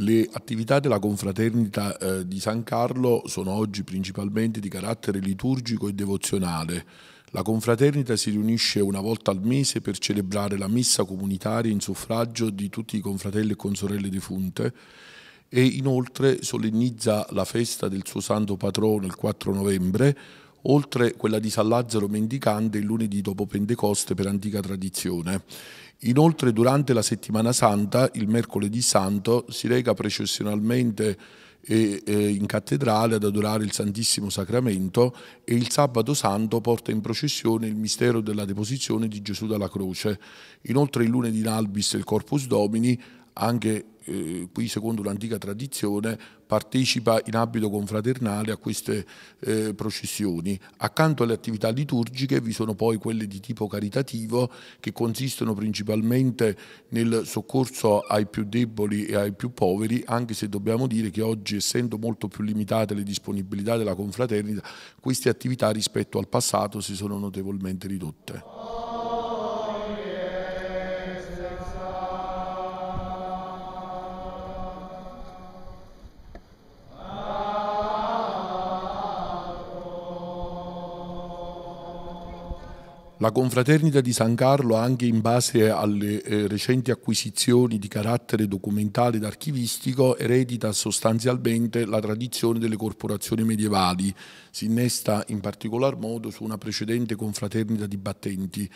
Le attività della confraternita eh, di San Carlo sono oggi principalmente di carattere liturgico e devozionale. La confraternita si riunisce una volta al mese per celebrare la messa comunitaria in suffragio di tutti i confratelli e consorelle defunte e inoltre solennizza la festa del suo santo patrono il 4 novembre, oltre quella di San Lazzaro Mendicante il lunedì dopo Pentecoste per antica tradizione. Inoltre durante la settimana santa, il mercoledì santo, si reca processionalmente in cattedrale ad adorare il Santissimo Sacramento e il sabato santo porta in processione il mistero della deposizione di Gesù dalla croce. Inoltre il lunedì in albis il Corpus Domini anche eh, qui secondo l'antica tradizione partecipa in abito confraternale a queste eh, processioni. Accanto alle attività liturgiche vi sono poi quelle di tipo caritativo che consistono principalmente nel soccorso ai più deboli e ai più poveri, anche se dobbiamo dire che oggi essendo molto più limitate le disponibilità della confraternita, queste attività rispetto al passato si sono notevolmente ridotte. La confraternita di San Carlo, anche in base alle eh, recenti acquisizioni di carattere documentale ed archivistico, eredita sostanzialmente la tradizione delle corporazioni medievali. Si innesta in particolar modo su una precedente confraternita di battenti.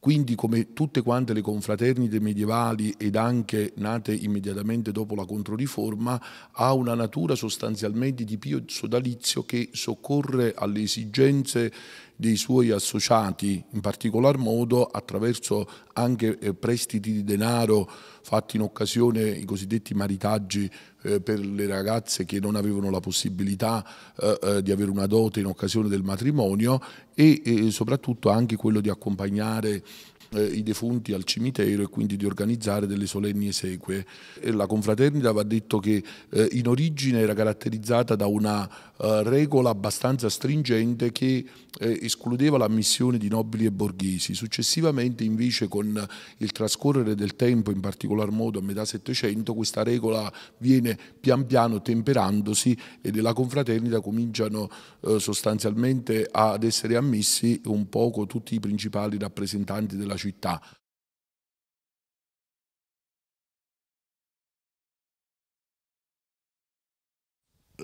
Quindi come tutte quante le confraternite medievali ed anche nate immediatamente dopo la Controriforma, ha una natura sostanzialmente di pio sodalizio che soccorre alle esigenze dei suoi associati, in particolar modo attraverso anche eh, prestiti di denaro fatti in occasione i cosiddetti maritaggi eh, per le ragazze che non avevano la possibilità eh, eh di avere una dote in occasione del matrimonio e, e soprattutto anche quello di accompagnare eh, i defunti al cimitero e quindi di organizzare delle solenni esequie. E eh, la confraternita va detto che eh, in origine era caratterizzata da una eh, regola abbastanza stringente che eh, escludeva l'ammissione di nobili e borghesi. Successivamente invece con il trascorrere del tempo, in particolar modo a metà Settecento, questa regola viene pian piano temperandosi e della confraternita cominciano eh, sostanzialmente ad essere ammessi un poco tutti i principali rappresentanti della città.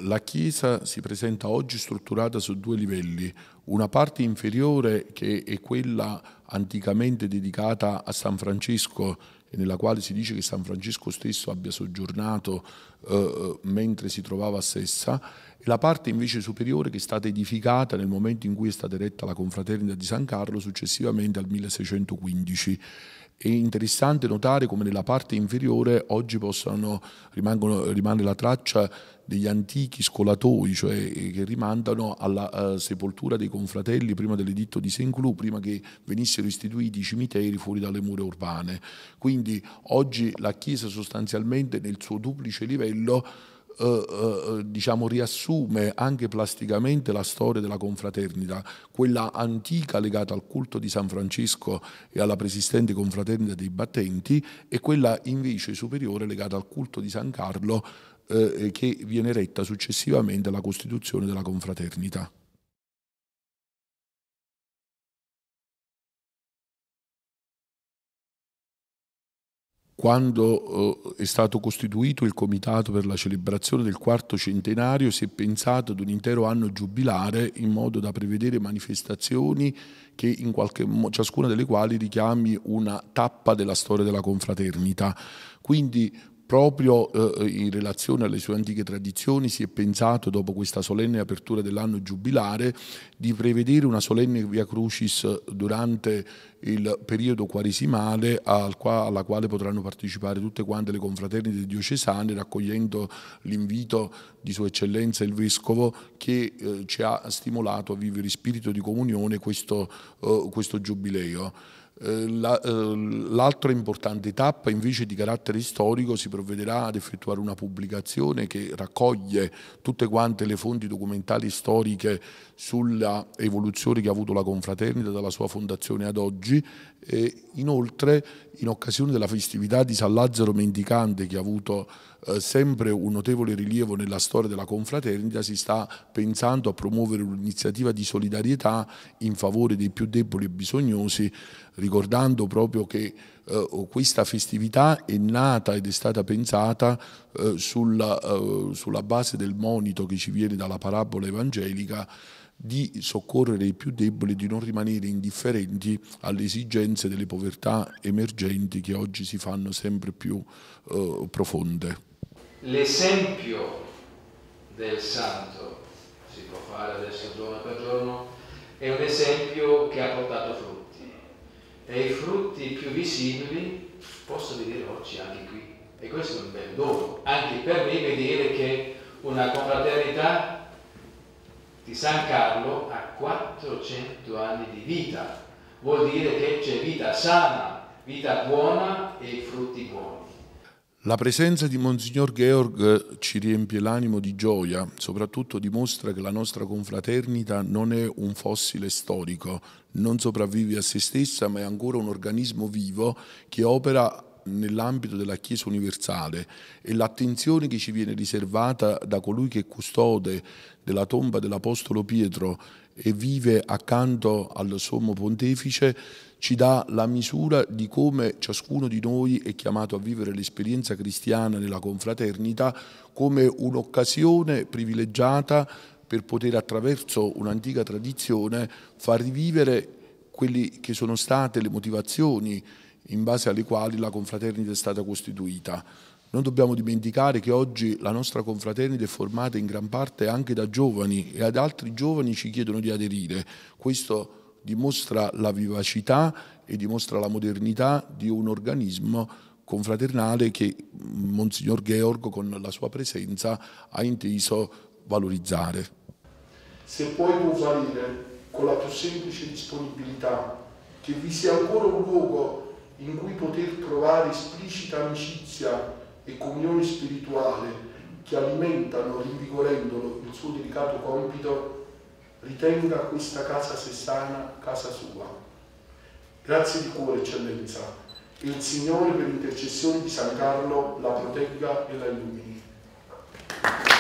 La Chiesa si presenta oggi strutturata su due livelli, una parte inferiore che è quella anticamente dedicata a San Francesco nella quale si dice che San Francesco stesso abbia soggiornato eh, eh, mentre si trovava a Sessa, e la parte invece superiore che è stata edificata nel momento in cui è stata eretta la confraternita di San Carlo successivamente al 1615 è interessante notare come nella parte inferiore oggi possano, rimane la traccia degli antichi scolatoi, cioè eh, che rimandano alla uh, sepoltura dei confratelli prima dell'editto di Saint-Cloud, prima che venissero istituiti i cimiteri fuori dalle mura urbane. Quindi oggi la Chiesa sostanzialmente nel suo duplice livello eh, eh, diciamo, riassume anche plasticamente la storia della confraternita, quella antica legata al culto di San Francesco e alla preesistente confraternita dei battenti e quella invece superiore legata al culto di San Carlo eh, che viene retta successivamente alla costituzione della confraternita. quando eh, è stato costituito il comitato per la celebrazione del quarto centenario si è pensato ad un intero anno giubilare in modo da prevedere manifestazioni qualche, ciascuna delle quali richiami una tappa della storia della confraternita. Quindi proprio eh, in relazione alle sue antiche tradizioni si è pensato, dopo questa solenne apertura dell'anno giubilare, di prevedere una solenne via crucis durante il periodo quaresimale al qua, alla quale potranno partecipare tutte quante le confraternite diocesane, raccogliendo l'invito di Sua Eccellenza il Vescovo che eh, ci ha stimolato a vivere in spirito di comunione questo, eh, questo giubileo. Eh, eh, l'altra importante tappa invece di carattere storico si provvederà ad effettuare una pubblicazione che raccoglie tutte quante le fonti documentali storiche sulla evoluzione che ha avuto la confraternita dalla sua fondazione ad oggi e inoltre, in occasione della festività di San Lazzaro Mendicante, che ha avuto eh, sempre un notevole rilievo nella storia della confraternita, si sta pensando a promuovere un'iniziativa di solidarietà in favore dei più deboli e bisognosi, ricordando proprio che eh, questa festività è nata ed è stata pensata eh, sulla, eh, sulla base del monito che ci viene dalla parabola evangelica di soccorrere i più deboli, di non rimanere indifferenti alle esigenze delle povertà emergenti che oggi si fanno sempre più eh, profonde. L'esempio del santo, si può fare adesso giorno per giorno, è un esempio che ha portato frutti e i frutti più visibili possono venire oggi anche qui e questo è un bel dono, anche per me vedere che una confraternità di San Carlo a 400 anni di vita, vuol dire che c'è vita sana, vita buona e frutti buoni. La presenza di Monsignor Georg ci riempie l'animo di gioia, soprattutto dimostra che la nostra confraternita non è un fossile storico, non sopravvive a se stessa, ma è ancora un organismo vivo che opera nell'ambito della Chiesa universale e l'attenzione che ci viene riservata da colui che è custode della tomba dell'Apostolo Pietro e vive accanto al Sommo Pontefice ci dà la misura di come ciascuno di noi è chiamato a vivere l'esperienza cristiana nella confraternita come un'occasione privilegiata per poter attraverso un'antica tradizione far rivivere quelle che sono state le motivazioni in base alle quali la confraternita è stata costituita. Non dobbiamo dimenticare che oggi la nostra confraternita è formata in gran parte anche da giovani e ad altri giovani ci chiedono di aderire. Questo dimostra la vivacità e dimostra la modernità di un organismo confraternale che Monsignor Gheorgho con la sua presenza ha inteso valorizzare. Se puoi convenire con la più semplice disponibilità che vi sia ancora un luogo in cui poter trovare esplicita amicizia e comunione spirituale che alimentano, rinvigorendolo, il suo delicato compito, ritenga questa casa sessana casa sua. Grazie di cuore, eccellenza, e il Signore per l'intercessione di San Carlo la protegga e la illumini.